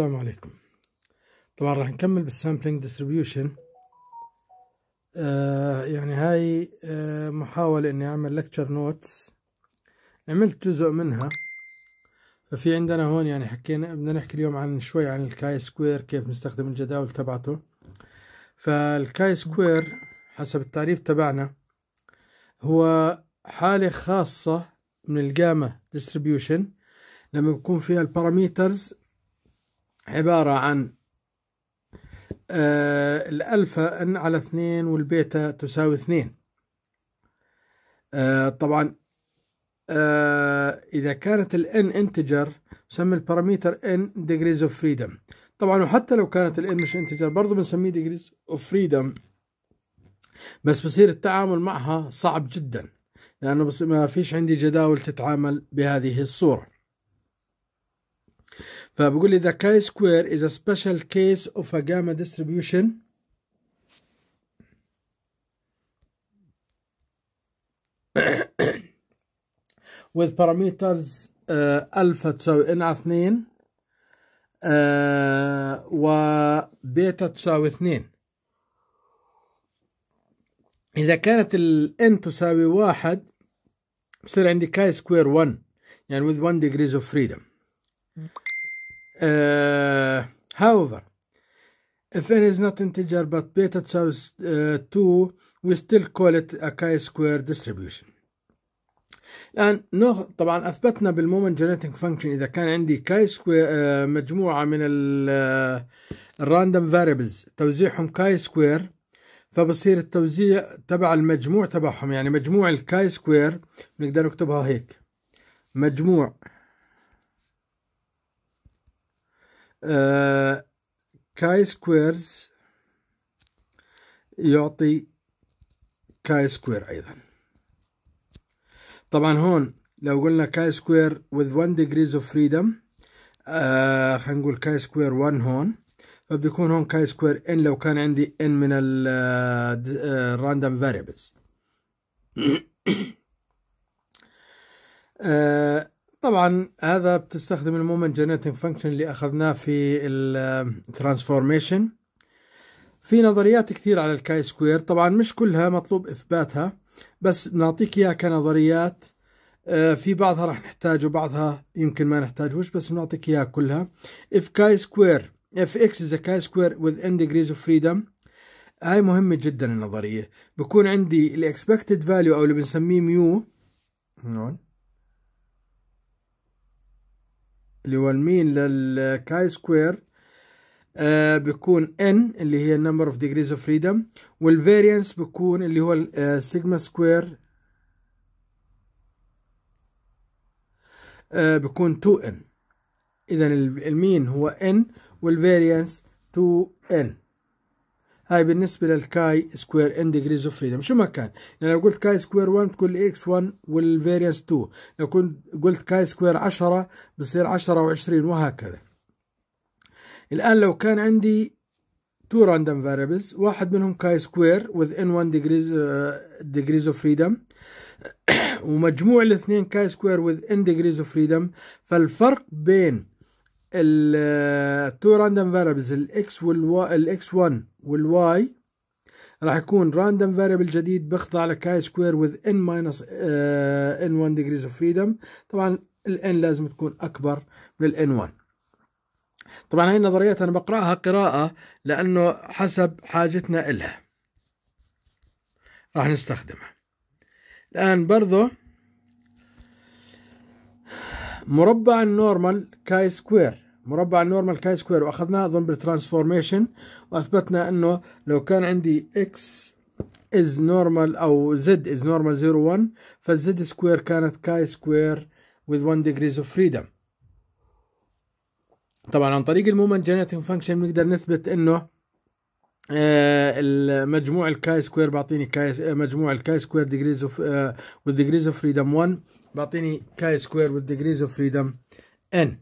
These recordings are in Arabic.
السلام عليكم طبعا راح نكمل بالسامبلينج ديستريبيوشن آه يعني هاي آه محاولة اني اعمل لكتشر نوتس عملت جزء منها ففي عندنا هون يعني حكينا بدنا نحكي اليوم عن شوي عن الكاي سكوير كيف نستخدم الجداول تبعته فالكاي سكوير حسب التعريف تبعنا هو حالة خاصة من الجاما ديستريبيوشن لما بكون فيها الباراميترز عبارة عن آه، الألفا أن على اثنين والبيتا تساوي اثنين آه، طبعا آه، إذا كانت الان انتجر سمي الباراميتر ان ديجريز اوف فريدم طبعا وحتى لو كانت الان مش انتجر برضه بنسميه ديجريز اوف فريدم بس بصير التعامل معها صعب جدا لأنه ما فيش عندي جداول تتعامل بهذه الصورة فبقول لي the chi-square is a special case of a gamma distribution with parameters ألفا تساوي ان على 2 وبيتا تساوي 2 إذا كانت ال n تساوي واحد بصير عندي كاي سكوير 1 يعني with 1 degrees of freedom Uh, however, if n is not integer but beta choose uh, 2 we still call it a chi-square distribution. الآن ناخذ طبعا أثبتنا بالمومنت جنريتنج فانكشن إذا كان عندي كاي سكوير uh, مجموعة من الراندوم فاريبلز uh, توزيعهم كاي سكوير فبصير التوزيع تبع المجموع تبعهم يعني مجموع الكاي سكوير بنقدر نكتبها هيك مجموع كاي آه، سكويرز يعطي كاي سكوير ايضا طبعا هون لو قلنا كاي سكوير with 1 degrees of freedom آه خلينا نقول كاي سكوير 1 هون فبيكون هون كاي سكوير ان لو كان عندي ان من الراندم فاريبلز آه طبعا هذا بتستخدم المومنت جنريتنج فانكشن اللي اخذناه في الترانسفورميشن في نظريات كثير على الكاي سكوير طبعا مش كلها مطلوب اثباتها بس بنعطيك اياها كنظريات آه، في بعضها راح نحتاجه وبعضها يمكن ما نحتاجهوش بس بنعطيك اياها كلها اف كاي سكوير اف اكس از كاي سكوير وذ ان ديجريز اوف فريدم هاي مهمة جدا النظرية بكون عندي الاكسبكتد فاليو او اللي بنسميه ميو هون اللي هو المين للكاي سكوير آه بيكون ان اللي هي النمبر اوف ديجريز اوف فريدم والفاريانس بيكون اللي هو السيجما آه، سكوير آه بيكون 2 ان اذا المين هو ان والفاريانس 2 ان هاي بالنسبة للكاي سكوير ان ديجريز اوف فريدم شو ما كان يعني لو قلت كاي سكوير 1 تكون الاكس 1 والفاريانس 2 لو كنت قلت كاي سكوير 10 بصير 10 و20 وهكذا الآن لو كان عندي تو راندوم فاريبلز واحد منهم كاي سكوير وذ ان 1 ديجريز ديجريز اوف فريدم ومجموع الاثنين كاي سكوير وذ ان ديجريز اوف فريدم فالفرق بين التو راندوم فاريبلز الاكس والاكس 1 والواي راح يكون راندوم فاريبل جديد بيخضع لكاي سكوير وذ ان ماينس ان 1 ديجريز اوف فريدم طبعا الان لازم تكون اكبر من الان 1 طبعا هاي النظريات انا بقراها قراءه لانه حسب حاجتنا الها راح نستخدمها الان برضه مربع النورمال كاي سكوير مربع النورمال كاي سكوير واخذناه اظن بالترانسفورميشن واثبتنا انه لو كان عندي اكس از نورمال او زد از نورمال 0 1 فالزد سكوير كانت كاي سكوير وذ 1 ديجريز اوف فريدم طبعا عن طريق المومنت جنريتنج فانكشن بنقدر نثبت انه آه، آه، مجموع الكاي سكوير بيعطيني كاي مجموع الكاي سكوير ديجريز اوف وذ ديجريز اوف فريدم 1 بيعطيني كاي سكوير وذ ديجريز اوف فريدم ان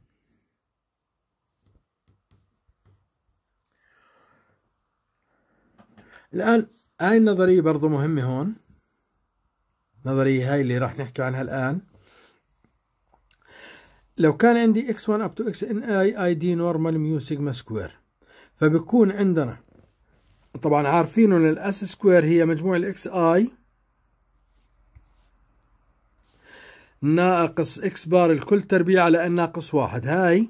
الآن هاي النظرية برضو مهمة هون النظرية هاي اللي راح نحكي عنها الآن لو كان عندي x1 up to xn i id normal mu sigma square فبكون عندنا طبعا عارفين ان الاس سكوير هي مجموع الاكس اي ناقص اكس بار الكل تربيع على ان ناقص واحد هاي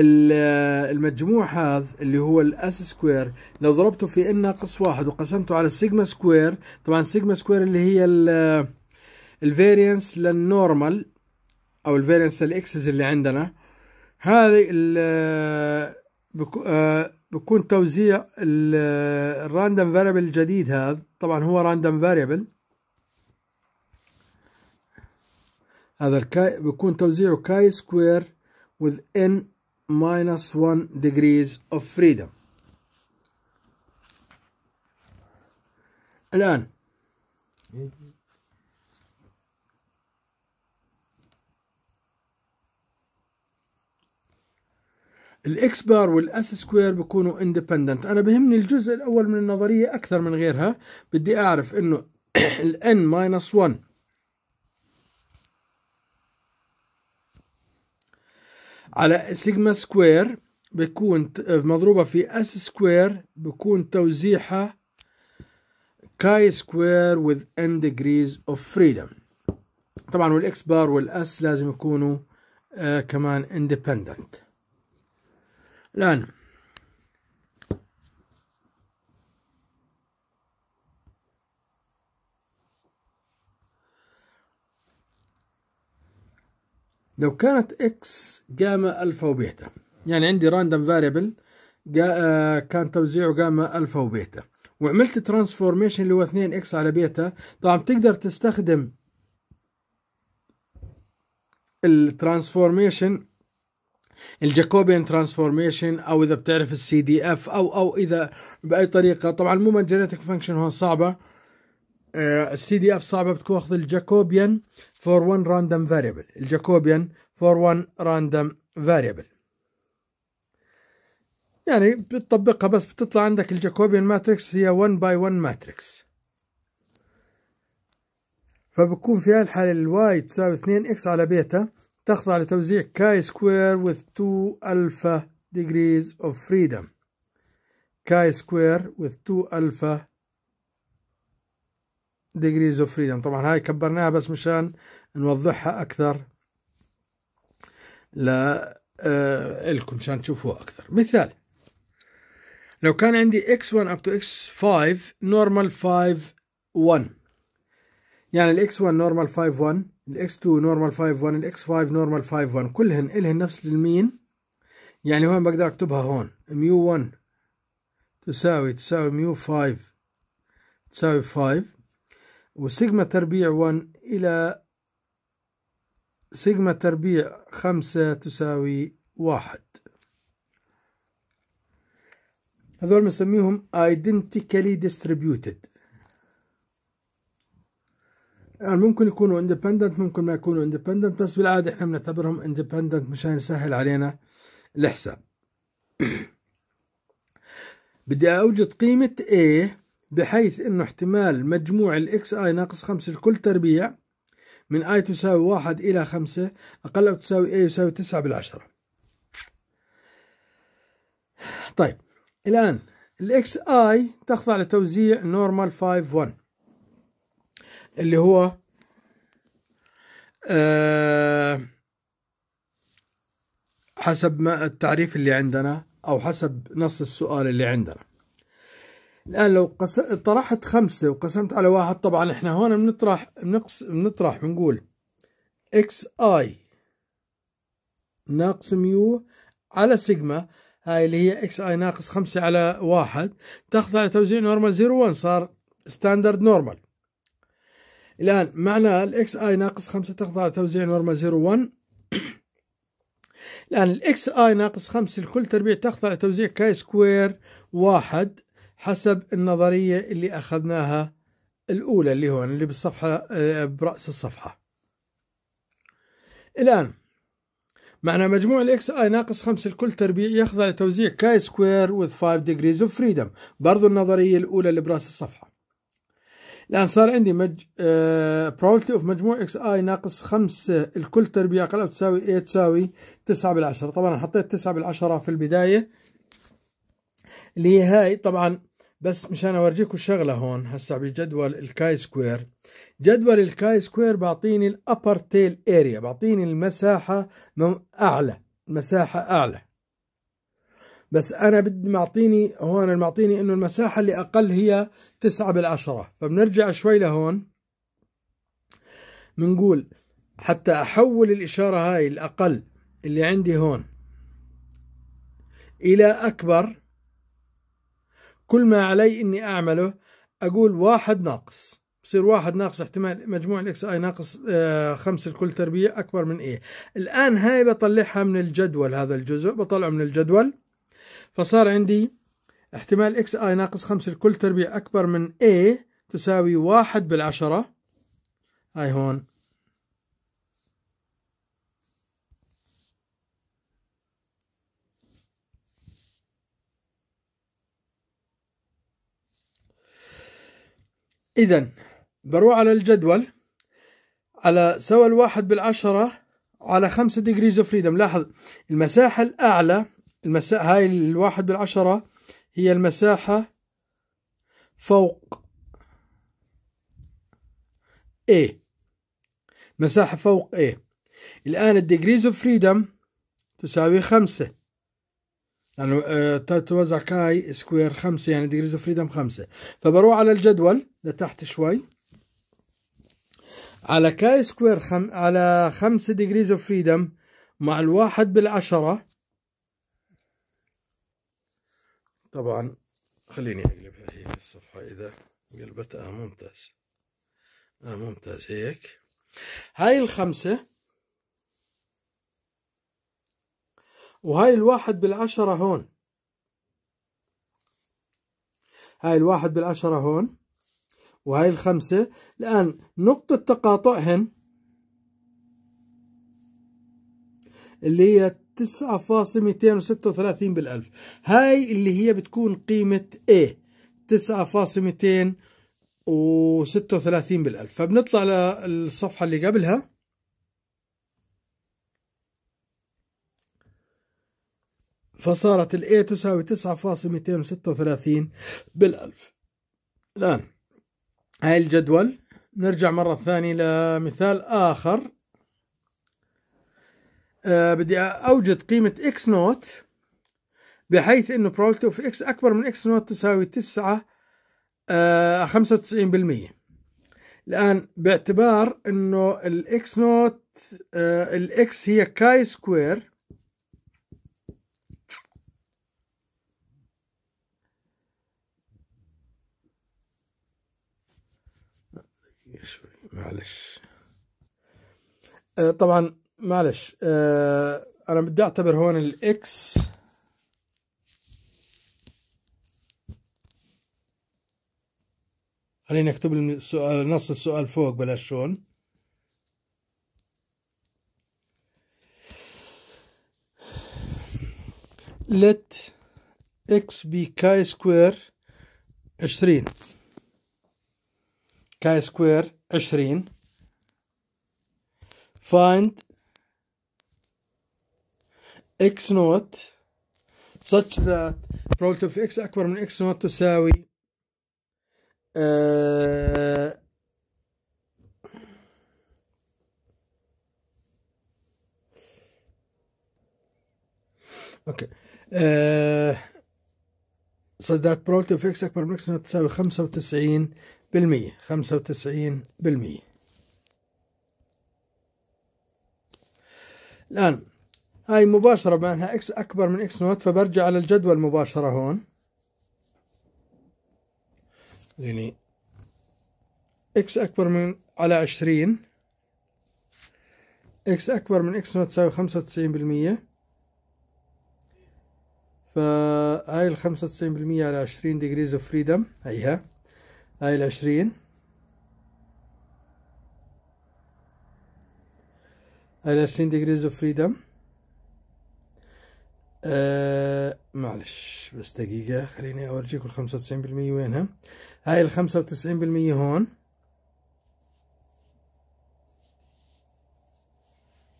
المجموع هذا اللي هو الاس سكوير لو ضربته في ان ناقص واحد وقسمته على السيجما سكوير طبعا السيجما سكوير اللي هي الفارينس للنورمال او الفارينس للاكسس اللي عندنا هذه آه، بكون توزيع الراندوم فاريبل الجديد هذا طبعا هو راندوم فاريبل هذا الكاي بكون توزيعه كاي سكوير with n minus 1 degrees of freedom الآن الاكس بار والاس سكوير بيكونوا اندبندنت انا بهمني الجزء الاول من النظريه اكثر من غيرها بدي اعرف انه الان ماينس 1 على سيجما سكوير بيكون مضروبة في اس سكوير بيكون توزيعها كاي سكوير with n degrees of freedom طبعا والاكس بار والاس لازم يكونوا آه كمان independent الآن لو كانت اكس جاما الفا وبيتا يعني عندي راندوم فاريبل آه، كان توزيعه جاما الفا وبيتا وعملت ترانسفورميشن اللي هو 2 اكس على بيتا طبعا بتقدر تستخدم الترانسفورميشن الجاكوبيان ترانسفورميشن او اذا بتعرف السي دي اف او او اذا باي طريقه طبعا من جينيتك فانكشن هون صعبه السي دي اف صعبه بتكون اخذ الجاكوبيان for one random variable الجاكوبيان for one random variable يعني بتطبقها بس بتطلع عندك الجاكوبيان ماتريكس هي 1 باي 1 ماتريكس فبكون في هالحالة الواي تساوي 2 اكس على بيتا تخضع لتوزيع كاي سكوير with 2 الفا degrees of freedom كاي سكوير with 2 الفا degrees of freedom طبعا هاي كبرناها بس مشان نوضحها أكثر ل آه، لكم مشان تشوفوها أكثر مثال لو كان عندي x1 up to x5 normal 5 1 يعني ال x1 normal 5 1 ال x2 normal 5 1 ال x5 normal 5 1 كلهن إلهن نفس المين يعني هون بقدر أكتبها هون ميو 1 تساوي تساوي ميو 5 تساوي 5 وسيجما تربيع 1 إلى سيجما تربيع 5 تساوي 1 هذول بنسميهم identically distributed يعني ممكن يكونوا independent ممكن ما يكونوا independent بس بالعادة احنا بنعتبرهم independent مشان يسهل علينا الحساب بدي اوجد قيمة A بحيث انه احتمال مجموع الاكس اي ناقص 5 لكل تربيع من اي تساوي 1 الى 5 اقل او تساوي اي يساوي 9 بالعشرة طيب الان الاكس اي تخضع لتوزيع نورمال 5 1 اللي هو آه، حسب ما التعريف اللي عندنا او حسب نص السؤال اللي عندنا الآن لو قس... طرحت خمسة وقسمت على واحد طبعا احنا هون بنطرح بنقص بنطرح بنقول اكس اي ناقص ميو على سيجما هاي اللي هي اكس اي ناقص خمسة على واحد تخضع لتوزيع نورمال زيرو 1 صار ستاندرد نورمال الآن معنى الاكس اي ناقص خمسة تخضع لتوزيع نورمال زيرو 1 الآن الاكس اي ناقص خمسة لكل تربيع تخضع لتوزيع كاي سكوير واحد حسب النظرية اللي أخذناها الأولى اللي هون اللي بالصفحة آه، برأس الصفحة الآن معنى مجموع الاكس اي ناقص 5 الكل تربيع يخضع لتوزيع كاي سكوير وذ 5 ديجريز اوف فريدم برضو النظرية الأولى اللي براس الصفحة الآن صار عندي مج... آه... probability اوف مجموع اكس اي ناقص 5 الكل تربيع أقل أو تساوي اي تساوي 9 بالعشرة طبعا حطيت 9 بالعشرة في البداية اللي هي هاي طبعا بس مشان اورجيكم الشغله هون هسا بجدول الكاي سكوير جدول الكاي سكوير بعطيني الابر تيل اريا بعطيني المساحه اعلى مساحه اعلى بس انا بدي معطيني هون معطيني انه المساحه اللي اقل هي 9 بالعشرة فبنرجع شوي لهون بنقول حتى احول الاشاره هاي الاقل اللي عندي هون الى اكبر كل ما علي اني اعمله اقول واحد ناقص بصير واحد ناقص احتمال مجموع الاكس اي ناقص آه، خمسة لكل تربيع اكبر من ايه الان هاي بطلعها من الجدول هذا الجزء بطلعه من الجدول فصار عندي احتمال اكس اي ناقص خمسة لكل تربيع اكبر من ايه تساوي واحد بالعشرة هاي هون إذا بروح على الجدول على سوى الواحد بالعشرة على خمسة ديجريز اوف فريدم لاحظ المساحة الأعلى المسا هاي الواحد بالعشرة هي المساحة فوق A مساحة فوق A الآن الديجريز اوف فريدم تساوي خمسة يعني آه، تتوزع كاي سكوير خمسة يعني ديجريز اوف فريدم خمسة فبروح على الجدول لتحت شوي على كاي سكوير خم... على خمسة ديجريز اوف فريدم مع الواحد بالعشرة طبعا خليني اقلبها هيك الصفحة اذا قلبتها ممتاز آه ممتاز هيك هاي الخمسة وهاي الواحد بالعشرة هون هاي الواحد بالعشرة هون وهاي الخمسة الآن نقطة تقاطعهن اللي هي 9.236 بالألف هاي اللي هي بتكون قيمة A 9.236 بالألف فبنطلع للصفحة اللي قبلها فصارت ال A تساوي 9.236 بالألف الآن هاي الجدول نرجع مرة ثانية لمثال آخر أه بدي أوجد قيمة X نوت بحيث انه probability of X اكبر من X نوت تساوي 9 آه 95% الان باعتبار انه الـ X نوت آه X هي كاي سكوير معلش آه، طبعا معلش آه، انا بدي اعتبر هون الاكس خليني اكتب السؤال نص السؤال فوق بلاش هون let x be chi square 20 chi square عشرين find x naught such that probability of x أكبر من x naught تساوي آه اوكي آه so that probability of x أكبر من x naught تساوي 95 بالمية خمسة وتسعين بالمية الآن هاي مباشرة بأنها إكس أكبر من إكس نوت فبرجع على الجدول مباشرة هون يعني إكس أكبر من على عشرين إكس أكبر من إكس نوت تساوي خمسة وتسعين بالمية فهاي الخمسة وتسعين بالمية على عشرين ديجريز اوف فريدم هيها هاي العشرين هاي العشرين ديجريز اوف فريدم آه معلش بس دقيقة خليني أورجيكم الخمسة وتسعين بالمية وينها هاي الخمسة وتسعين بالمية هون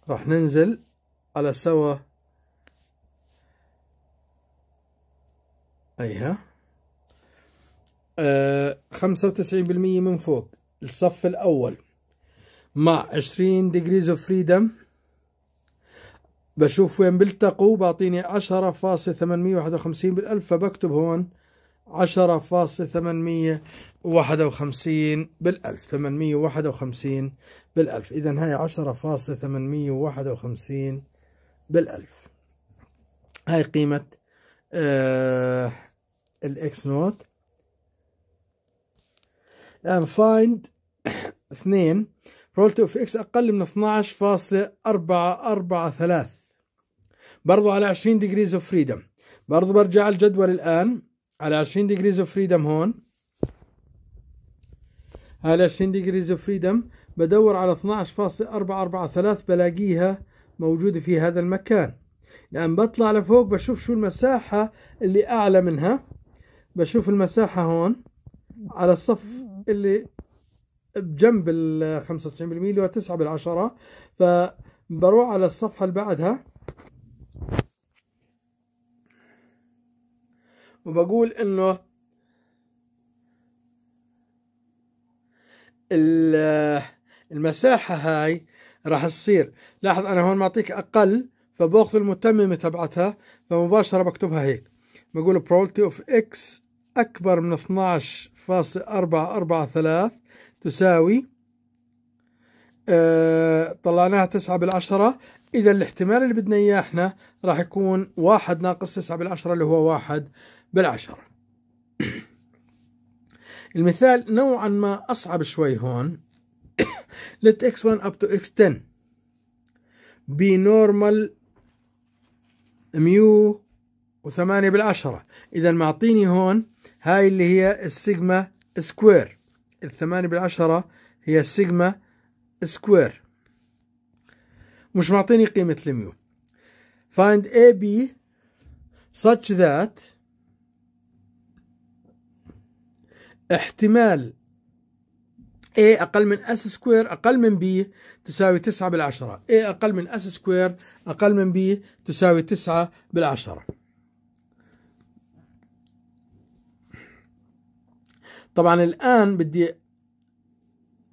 راح ننزل على سوا أيها آه، خمسة وتسعين بالمية من فوق الصف الأول مع عشرين ديجريز اوف فريدم بشوف وين بيلتقوا بعطيني عشرة فاصل ثمانمية واحد وخمسين بالألف فبكتب هون عشرة فاصل ثمانمية واحد وخمسين بالألف ثمانمية واحد وخمسين بالألف إذا هاي عشرة فاصل ثمانمية واحد وخمسين بالألف هاي قيمة آه الإكس نوت الآن آه، فايند اثنين رولته اوف اكس أقل من 12.443 برضو على 20 ديجريز اوف فريدم برضو برجع الجدول الآن على 20 ديجريز اوف فريدم هون على 20 ديجريز اوف فريدم بدور على 12.443 بلاقيها موجودة في هذا المكان لأن بطلع لفوق بشوف شو المساحة اللي أعلى منها بشوف المساحة هون على الصف اللي بجنب ال 95% اللي هو 9 بالعشرة فبروح على الصفحة اللي بعدها وبقول انه المساحة هاي راح تصير لاحظ انا هون معطيك اقل فباخذ المتممة تبعتها فمباشرة بكتبها هيك بقول probability of x اكبر من 12 فاصل أربعة أربعة ثلاث تساوي أه طلعناها تسعة بالعشرة إذا الاحتمال اللي بدنا إياه إحنا راح يكون واحد ناقص تسعة بالعشرة اللي هو واحد بالعشرة المثال نوعا ما أصعب شوي هون let x1 up to x10 be normal ميو وثمانية بالعشرة إذا معطيني هون هاي اللي هي السيجما سكوير الثمانية بالعشرة هي السيجما سكوير مش معطيني قيمة الميو find AB such that احتمال A أقل من S سكوير أقل من B تساوي تسعة بالعشرة A أقل من S سكوير أقل من B تساوي تسعة بالعشرة طبعا الآن بدي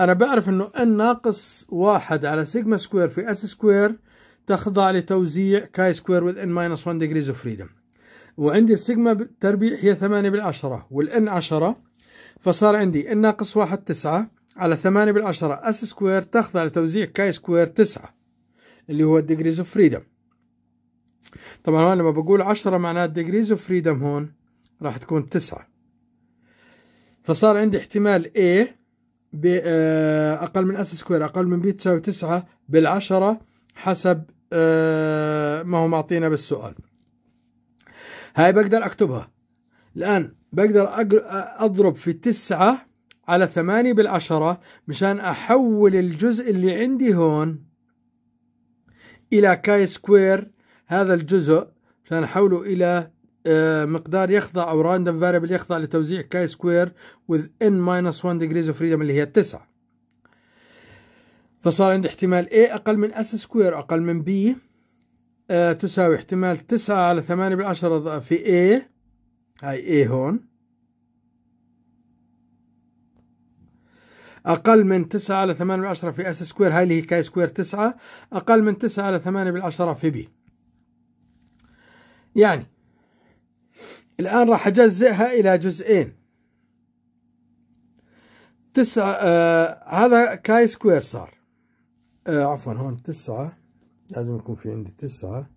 أنا بعرف أنه ان ناقص واحد على سيجما سكوير في اس سكوير تخضع لتوزيع كاي سكوير وذ ان ماينس 1 ديجريز اوف فريدم وعندي السيجما تربيع هي 8 بالعشرة والان 10 فصار عندي ان ناقص واحد 9 على 8 بالعشرة اس سكوير تخضع لتوزيع كاي سكوير 9 اللي هو الديجريز اوف فريدم طبعا انا لما بقول 10 معناه الديجريز اوف فريدم هون راح تكون 9 فصار عندي احتمال A بأقل آه، من S سكوير أقل من B تساوي 9 بالعشرة حسب آه، ما هو معطينا بالسؤال هاي بقدر أكتبها الآن بقدر أضرب في 9 على 8 بالعشرة مشان أحول الجزء اللي عندي هون إلى كاي سكوير هذا الجزء مشان أحوله إلى آه، مقدار يخضع او راندوم فاريبل يخضع لتوزيع كاي سكوير وذ ان ماينس 1 ديجريز اوف فريدم اللي هي 9 فصار عندي احتمال A أقل من اس سكوير أقل من B آه، تساوي احتمال 9 على 8 بالعشرة في A هاي A هون أقل من 9 على 8 بالعشرة في اس سكوير هاي اللي هي كاي سكوير 9 أقل من 9 على 8 بالعشرة في B يعني الآن راح أجزئها إلى جزئين تسعة آه هذا كاي سكوير صار آه عفوا هون تسعة لازم يكون في عندي تسعة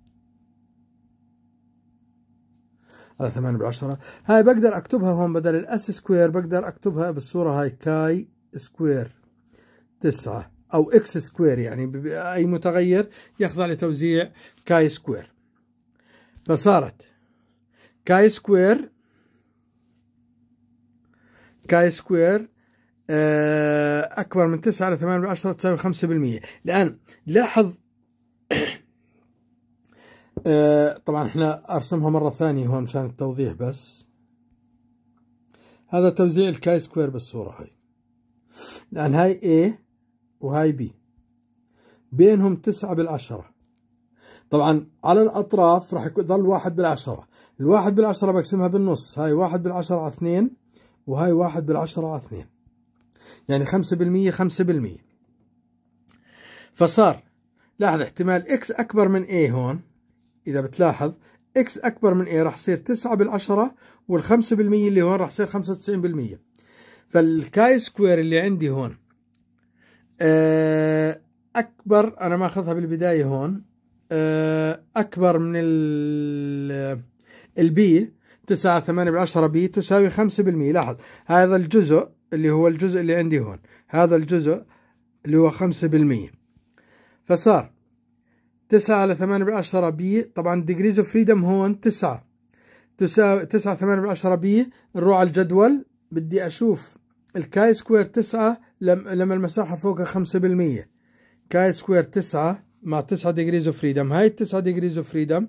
هذا ثمانية بالعشرة هاي بقدر أكتبها هون بدل الأس سكوير بقدر أكتبها بالصورة هاي كاي سكوير تسعة أو إكس سكوير يعني أي متغير يخضع لتوزيع كاي سكوير فصارت كاي سكوير كاي سكوير أكبر من 9 على 8 بالعشرة تساوي 5% الآن لاحظ آه، طبعا احنا أرسمها مرة ثانية هون مشان التوضيح بس هذا توزيع الكاي سكوير بالصورة هاي الآن هاي A وهاي B بينهم 9 بالعشرة طبعا على الأطراف راح يضل 1 بالعشرة الواحد بالعشرة بقسمها بالنص هاي واحد بالعشرة على اثنين وهاي واحد بالعشرة على اثنين يعني خمسة بالمية خمسة بالمية فصار لاحظ احتمال اكس اكبر من اي هون اذا بتلاحظ اكس اكبر من اي راح يصير تسعة بالعشرة والخمسة بالمية اللي هون راح يصير خمسة وتسعين بالمية فالكاي سكوير اللي عندي هون آه، اكبر انا ماخذها بالبداية هون آه، اكبر من ال البي 9 8 بالعشرة بي تساوي 5% لاحظ هذا الجزء اللي هو الجزء اللي عندي هون هذا الجزء اللي هو 5% فصار 9 على 8 بالعشرة بي طبعا ديجريز اوف فريدم هون 9 تساوي 9 8 بالعشرة بي نروح على الجدول بدي اشوف الكاي سكوير 9 لما المساحة فوقها 5% كاي سكوير 9 مع 9 ديجريز اوف فريدم هاي 9 ديجريز اوف فريدم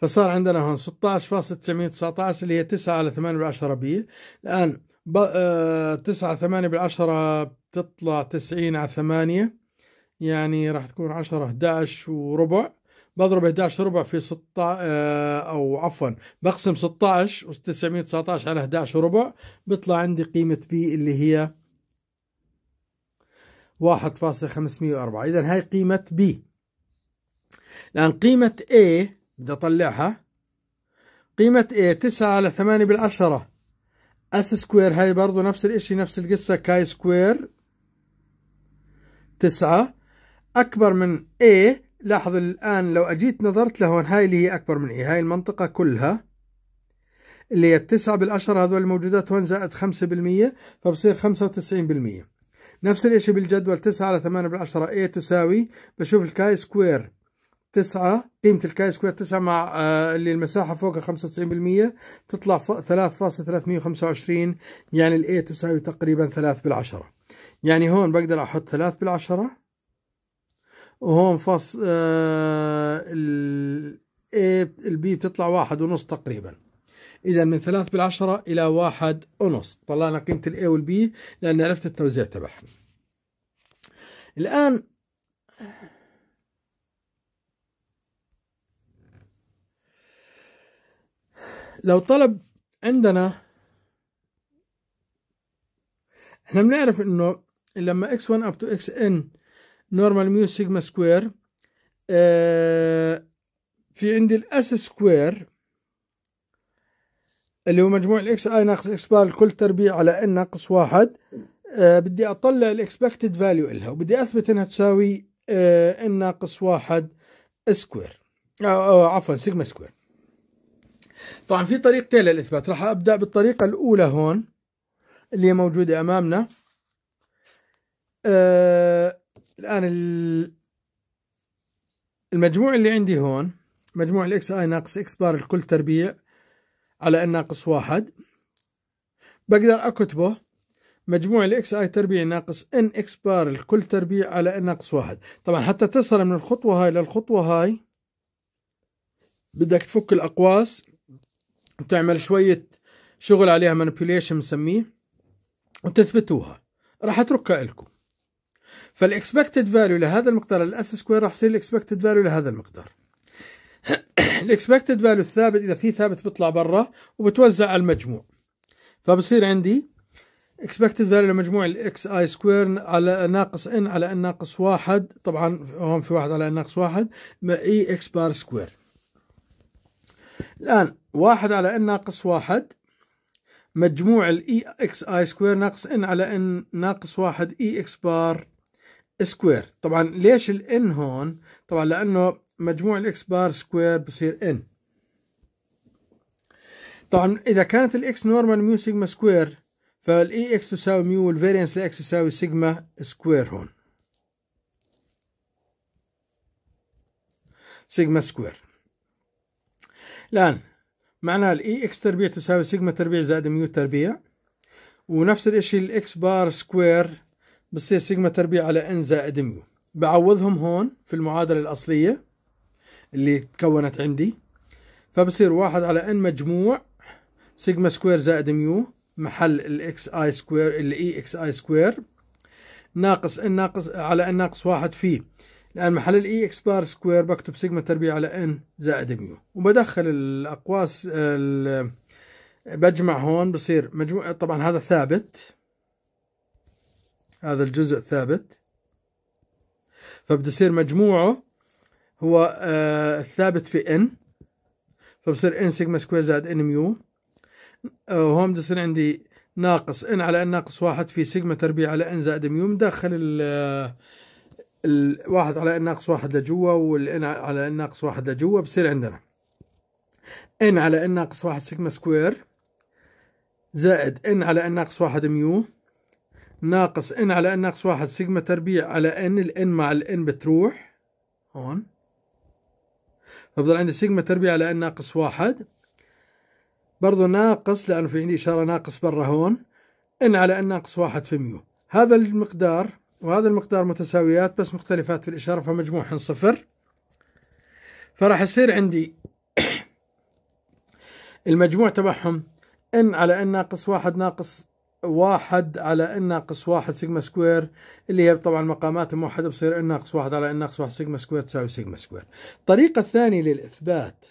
فصار عندنا هون 16.919 اللي هي 9 على 8 بالعشرة بي الآن 9 آه، على 8 بالعشرة بتطلع 90 على 8 يعني راح تكون 10 11 وربع بضرب 11 ربع في 16 آه، او عفوا بقسم 16 و919 على 11 ربع بيطلع عندي قيمة بي اللي هي 1.504 إذا هاي قيمة بي الآن قيمة A بدي اطلعها قيمة A 9 على 8 بالعشرة اس سكوير هاي برضو نفس الاشي نفس القصة كاي سكوير 9 اكبر من A لاحظ الان لو اجيت نظرت لهون هاي اللي هي اكبر من A هاي المنطقة كلها اللي هي 9 بالعشرة هذول الموجودات هون زائد 5% فبصير 95% نفس الاشي بالجدول 9 على 8 بالعشرة A تساوي بشوف الكاي سكوير تسعة قيمة الكاي سكوير تسعة مع آه، اللي المساحة فوقها خمسة وتسعين بالمية تطلع ثلاث فاصلة ثلاثمية وخمسة وعشرين يعني الاي تساوي تقريبا ثلاث بالعشرة يعني هون بقدر احط ثلاث بالعشرة وهون فاص آه البي بتطلع واحد ونص تقريبا إذا من ثلاث بالعشرة إلى واحد ونص طلعنا قيمة الإي والبي لأن عرفت التوزيع تبعهم الآن لو طلب عندنا احنا بنعرف انه لما x1 up to xn normal mu sigma square اه في عندي الاس سكوير اللي هو مجموع الاكس اي ناقص اكس بار الكل تربيع على ان ناقص واحد أه بدي اطلع الاكسبكتد فاليو إلها وبدي اثبت انها تساوي ان آه، ناقص واحد سكوير أو, أو عفوا سيجما سكوير طبعا في طريقتين للإثبات راح أبدأ بالطريقة الأولى هون اللي هي موجودة أمامنا آه الآن المجموع اللي عندي هون مجموع الإكس آي ناقص إكس بار الكل تربيع على إن ناقص واحد بقدر أكتبه مجموع الإكس آي تربيع ناقص إن إكس بار الكل تربيع على إن ناقص واحد طبعا حتى تصل من الخطوة هاي للخطوة هاي بدك تفك الأقواس تعمل شوية شغل عليها manipulation بنسميه وتثبتوها راح اتركها لكم فالاكسبكتد فاليو لهذا المقدار الاس سكوير راح يصير الاكسبكتد فاليو لهذا المقدار الاكسبكتد فاليو الثابت اذا في ثابت بيطلع برا وبتوزع على المجموع فبصير عندي اكسبكتد فاليو لمجموع الاكس اي سكوير على ناقص ان على ان ناقص واحد طبعا هون في واحد على ان ناقص واحد اي اكس بار سكوير الآن واحد على ان ناقص واحد مجموع الاي اكس اي سكوير ناقص ان على ان ناقص واحد اي اكس بار سكوير طبعا ليش الان هون طبعا لانه مجموع الاكس بار سكوير بصير ان طبعا اذا كانت الاكس نورمال ميو سيجما سكوير فالاي اكس تساوي ميو والفارينس لاكس تساوي سيجما سكوير هون سيجما سكوير الآن معناه الاي اكس e تربيع تساوي سيجما تربيع زائد ميو تربيع ونفس الاشي الاكس بار سكوير بصير سيجما تربيع على ان زائد ميو بعوضهم هون في المعادلة الأصلية اللي تكونت عندي فبصير واحد على ان مجموع سيجما سكوير زائد ميو محل الاكس اي سكوير الاي اكس e اي سكوير ناقص ان ناقص على ان ناقص واحد في الآن محل الإي إكس بار سكوير بكتب سيجما تربيع على إن زائد ميو وبدخل الأقواس بجمع هون بصير مجموع طبعا هذا ثابت هذا الجزء ثابت فبده يصير مجموعه هو آه، الثابت في ان فبصير ان سيجما سكوير زائد ان آه، ميو وهون بده يصير عندي ناقص ان على ان ناقص واحد في سيجما تربيع على ان زائد ميو مدخل الواحد على ان ناقص واحد لجوا والان على ان ناقص واحد لجوا بصير عندنا ان على ان ناقص واحد سيجما سكوير زائد ان على ان ناقص واحد ميو ناقص ان على ان ناقص واحد سيجما تربيع على ان الان مع الان بتروح هون فبضل عندي سيجما تربيع على ان ناقص واحد برضو ناقص لأنه في عندي إشارة ناقص برا هون إن على إن ناقص واحد في ميو هذا المقدار وهذا المقدار متساويات بس مختلفات في الإشارة فمجموعهن صفر فراح يصير عندي المجموع تبعهم ان على ان ناقص واحد ناقص واحد على ان ناقص واحد سيجما سكوير اللي هي طبعا مقامات موحدة بصير ان ناقص واحد على ان ناقص واحد سيجما سكوير تساوي سيجما سكوير الطريقة الثانية للإثبات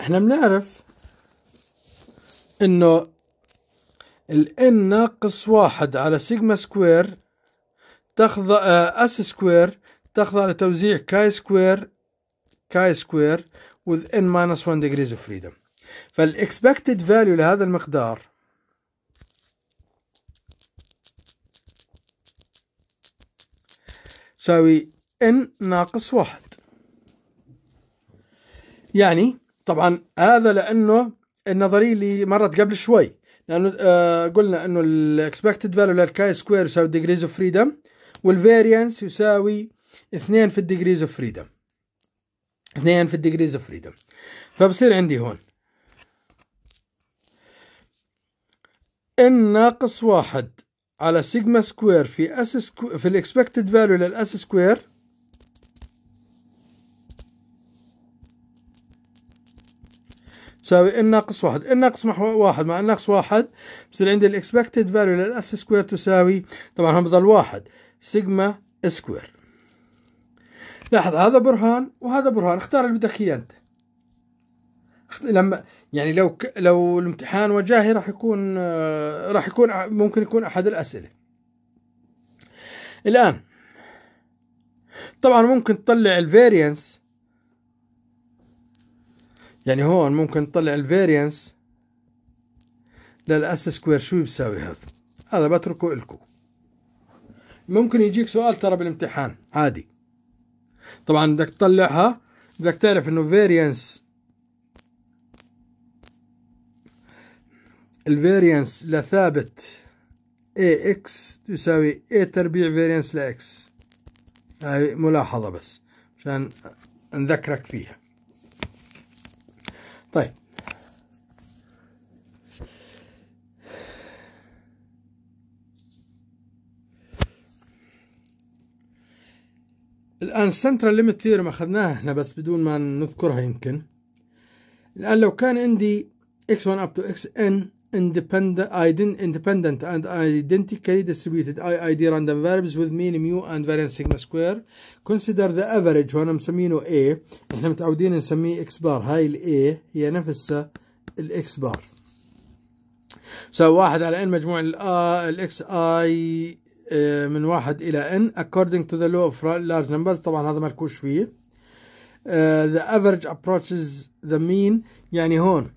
احنا بنعرف انه ال n ناقص واحد على سيجما سكوير تخضع اس سكوير تخضع لتوزيع كاي سكوير كاي سكوير with n minus 1 degrees of freedom فالاكسبكتد فاليو لهذا المقدار تساوي n ناقص واحد يعني طبعا هذا لانه النظريه اللي مرت قبل شوي لانه يعني قلنا انه الاكسبكتد فاليو للكاي سكوير يساوي ديجريز اوف فريدم والفاريانس يساوي 2 في الديجريز اوف فريدم 2 في الديجريز اوف فريدم فبصير عندي هون ان ناقص واحد على سيجما سكوير في اس في الاكسبكتد فاليو للاس سكوير تساوي ان ناقص واحد ان ناقص واحد مع ان ناقص واحد بصير عندي الاكسبكتد فاليو للاس سكوير تساوي طبعا هم بضل واحد سيجما سكوير لاحظ هذا برهان وهذا برهان اختار اللي بدك اياه انت لما يعني لو ك... لو الامتحان وجاهي راح يكون آه، راح يكون ممكن يكون احد الاسئله الان طبعا ممكن تطلع الفيرينس يعني هون ممكن تطلع الفيرينس للاس سكوير شو بيساوي هذا هذا بتركه لكم ممكن يجيك سؤال ترى بالامتحان عادي طبعا بدك تطلعها بدك تعرف انه فيرينس الفيرينس لثابت AX تساوي A تربيع فيرينس لإكس هاي ملاحظة بس عشان نذكرك فيها طيب الآن السنترال ليميت ثيرم أخذناها احنا بس بدون ما نذكرها يمكن الآن لو كان عندي x1 up to xn independent independent and identically distributed IID random variables with mean mu and variance sigma square consider the average وأنا مسمينه A احنا متعودين نسميه X bar هاي ال A هي نفسها ال x bar so, واحد على n مجموع ال x i من واحد الى n according to the law of large numbers طبعا هذا مالكوش فيه uh, the average approaches the mean يعني هون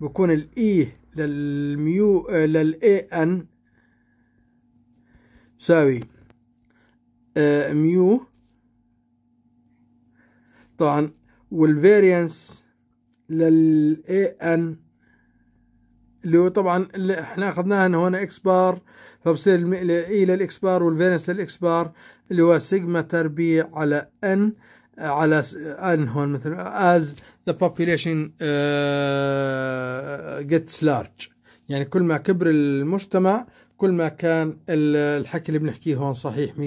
بكون الاي للميو آه، للاي ان يساوي آه، ميو طبعا والفيرينس للاي ان اللي هو طبعا اللي احنا اخذناها هنا اكس بار فبصير الاي للاكس بار والفيرينس للاكس بار اللي هو سيجما تربيع على ان على ان هون مثلا as the population آه، gets large يعني كل ما كبر المجتمع كل ما كان الحكي اللي بنحكيه هون صحيح 100%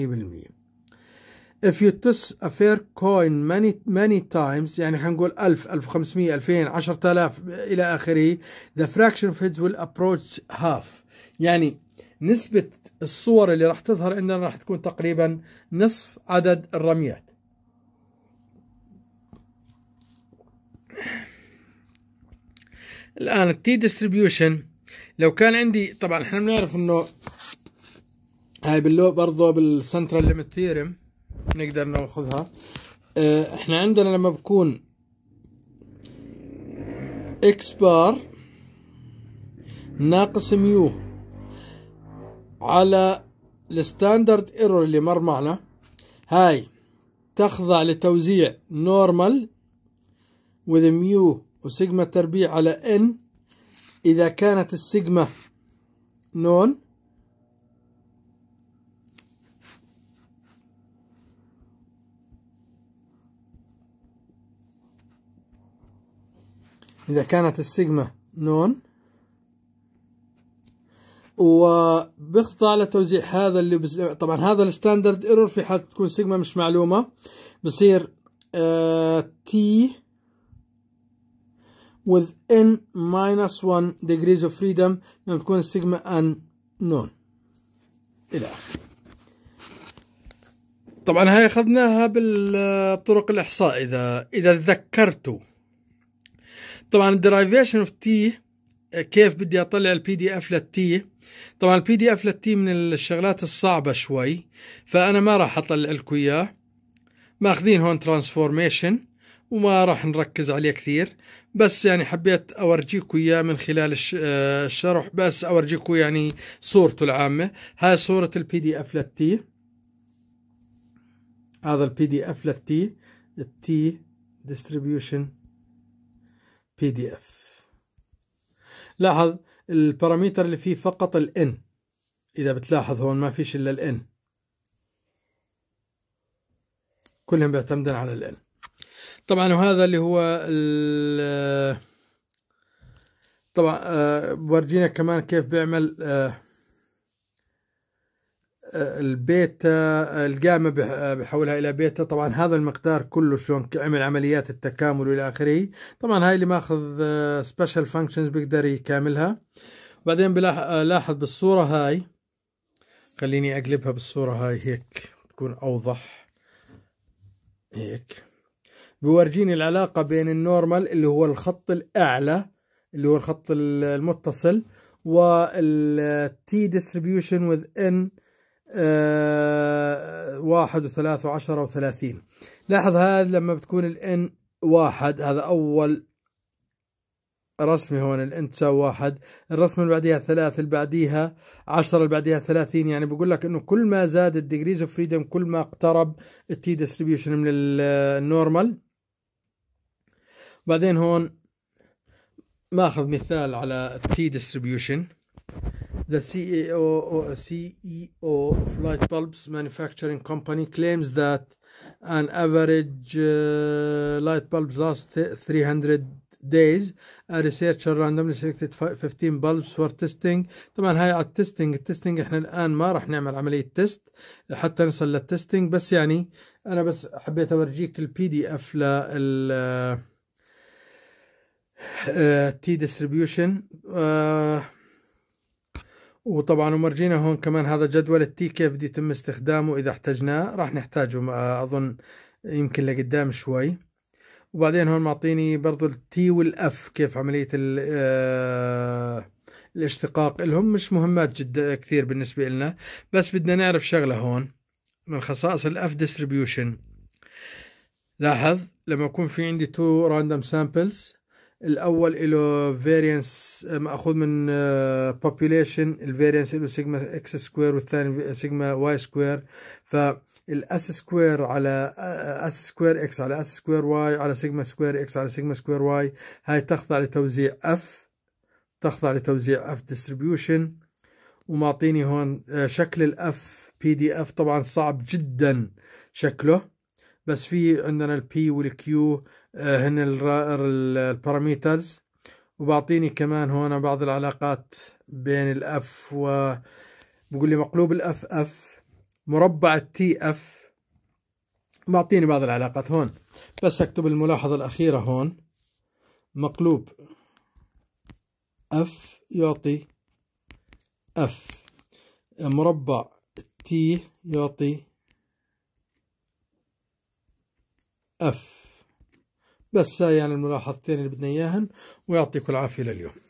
if you toss a fair coin many many times يعني حنقول 1000 1500 2000 10000 الى اخره the fraction of heads will approach half يعني نسبة الصور اللي راح تظهر عندنا راح تكون تقريبا نصف عدد الرميات الآن التي ديستريبيوشن لو كان عندي طبعا احنا بنعرف انه هاي باللو برضه بالسنترال ليميت ثيرم نقدر ناخذها آه، احنا عندنا لما بكون اكس بار ناقص ميو على الستاندرد ايرور اللي مر معنا هاي تخضع لتوزيع نورمال وذ ميو وسيجما التربيع على ان إذا كانت السيجما نون إذا كانت السيجما نون على توزيع هذا اللي بس... طبعا هذا الستاندرد ايرور في حال تكون سيجما مش معلومة بصير آه تي with n minus 1 degrees of freedom لما تكون السيجما ان نون إلى آخره طبعا هاي اخذناها بالطرق الاحصاء اذا اذا تذكرتوا طبعا الدرايفيشن اوف تي كيف بدي اطلع البي دي اف للتي طبعا البي دي اف للتي من الشغلات الصعبه شوي فانا ما راح اطلع لكم اياه ماخذين هون ترانسفورميشن وما راح نركز عليه كثير بس يعني حبيت أورجيكم إياه من خلال آه، الشرح بس أورجيكم يعني صورته العامة هاي صورة البي دي اف للتي هذا البي دي اف للتي التي ديستريبيوشن بي دي اف لاحظ الباراميتر اللي فيه فقط الان اذا بتلاحظ هون ما فيش الا الان كلهم بيعتمدن على الان طبعا وهذا اللي هو طبعا آه، بورجينا كمان كيف بيعمل آه، آه، البيتا الجاما بحولها الى بيتا طبعا هذا المقدار كله شلون عمل عمليات التكامل والى اخره طبعا هاي اللي ماخذ سبيشال فانكشنز بيقدر يكاملها بعدين بلاحظ بالصوره هاي خليني اقلبها بالصوره هاي هيك تكون اوضح هيك بورجيني العلاقه بين النورمال اللي هو الخط الاعلى اللي هو الخط المتصل والتي ديستريبيوشن وذ ان واحد وثلاثة وعشرة وثلاثين لاحظ هذا لما بتكون الان واحد هذا اول رسمي هون الان تساوي واحد الرسمة اللي بعديها ثلاث اللي بعديها عشرة اللي بعديها ثلاثين يعني بقول لك انه كل ما زاد الديجريز اوف فريدم كل ما اقترب التي ديستريبيوشن من النورمال بعدين هون ماخذ مثال على تي ديستريبيوشن The CEO or CEO of light bulbs manufacturing company claims that an average uh, light bulbs last 300 days a researcher randomly selected 15 bulbs for testing طبعا هاي على التستنج التستنج احنا الان ما راح نعمل عمليه تيست حتى نصل للتستنج بس يعني انا بس حبيت اورجيك البي دي اف لل تي آه، ديستريبيوشن آه، وطبعا ومرجينا هون كمان هذا جدول التي كيف بده يتم استخدامه اذا احتجناه راح نحتاجه اظن يمكن لقدام شوي وبعدين هون معطيني برضو التي والاف كيف عملية آه، الاشتقاق لهم مش مهمات جدا كثير بالنسبة لنا بس بدنا نعرف شغلة هون من خصائص الاف ديستريبيوشن لاحظ لما يكون في عندي تو راندوم سامبلز الاول له فيرينس آه، ماخوذ من بوبوليشن الفيرينس له سيجما اكس سكوير والثاني سيجما واي سكوير فالاس سكوير على اس سكوير اكس على اس سكوير واي على سيجما سكوير اكس على سيجما سكوير واي هاي تخضع لتوزيع اف تخضع لتوزيع اف ديستريبيوشن ومعطيني هون آه، شكل الاف بي دي اف طبعا صعب جدا شكله بس في عندنا البي والكيو آه، هن الباراميترز وبعطيني كمان هون بعض العلاقات بين الاف و بقول لي مقلوب الاف اف مربع التي اف بعطيني بعض العلاقات هون بس اكتب الملاحظة الاخيرة هون مقلوب اف يعطي اف مربع تي يعطي اف بس يعني الملاحظتين اللي بدنا إياهن ويعطيكم العافية لليوم